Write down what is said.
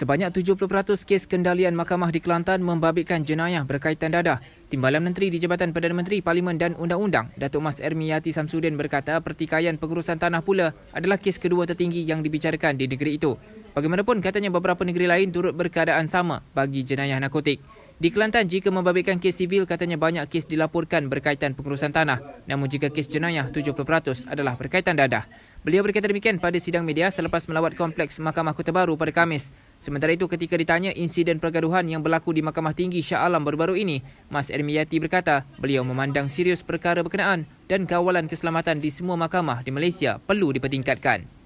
Sebanyak 70% kes kendalian mahkamah di Kelantan membabitkan jenayah berkaitan dadah. Timbalan Menteri di Jabatan Perdana Menteri Parlimen dan Undang-Undang, Datuk Mas Ermi Samsudin berkata pertikaian pengurusan tanah pula adalah kes kedua tertinggi yang dibicarakan di negeri itu. Bagaimanapun katanya beberapa negeri lain turut berkeadaan sama bagi jenayah narkotik. Di Kelantan, jika membabitkan kes sivil, katanya banyak kes dilaporkan berkaitan pengurusan tanah. Namun jika kes jenayah, 70% adalah berkaitan dadah. Beliau berkata demikian pada sidang media selepas melawat kompleks Mahkamah Kota Baru pada Kamis. Sementara itu ketika ditanya insiden pergaduhan yang berlaku di Mahkamah Tinggi Shah Alam baru-baru ini, Mas Ermiyati berkata beliau memandang serius perkara berkenaan dan kawalan keselamatan di semua mahkamah di Malaysia perlu dipertingkatkan.